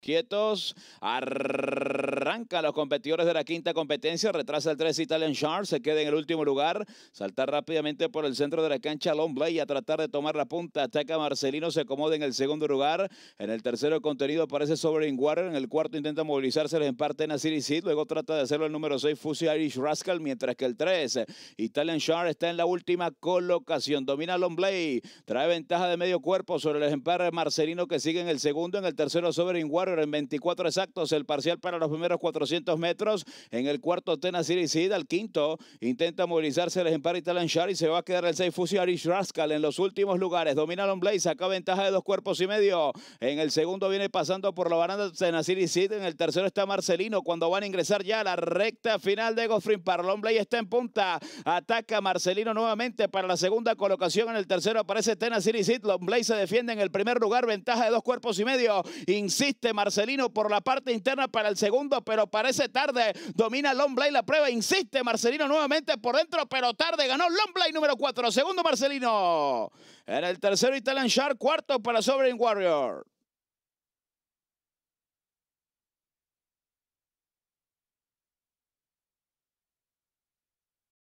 Quietos, arranca los competidores de la quinta competencia, retrasa el 3 Italian Shark, se queda en el último lugar, saltar rápidamente por el centro de la cancha Longblay a tratar de tomar la punta, ataca Marcelino, se acomoda en el segundo lugar, en el tercero contenido aparece Sovereign Water, en el cuarto intenta movilizarse el emparten a luego trata de hacerlo el número 6 Fusi Irish Rascal, mientras que el 3 Italian Shark está en la última colocación, domina Longblay, trae ventaja de medio cuerpo sobre el ejemplar Marcelino que sigue en el segundo, en el tercero Sovereign Water, en 24 exactos el parcial para los primeros 400 metros. En el cuarto, Tena Al quinto, intenta movilizarse el ejemplar Italian Shari se va a quedar el 6 Arish Rascal en los últimos lugares. domina Blaze, saca ventaja de dos cuerpos y medio. En el segundo viene pasando por la baranda Tena Siricid En el tercero está Marcelino cuando van a ingresar ya a la recta final de Goffrin. para Blaze está en punta. Ataca Marcelino nuevamente para la segunda colocación. En el tercero aparece Tena Siricid Blaze se defiende en el primer lugar. Ventaja de dos cuerpos y medio. Insiste Marcelino por la parte interna para el segundo, pero parece tarde. Domina Lomblay la prueba, insiste Marcelino nuevamente por dentro, pero tarde. Ganó Lomblay número 4, segundo Marcelino. En el tercero Italian Shark, cuarto para Sovereign Warrior.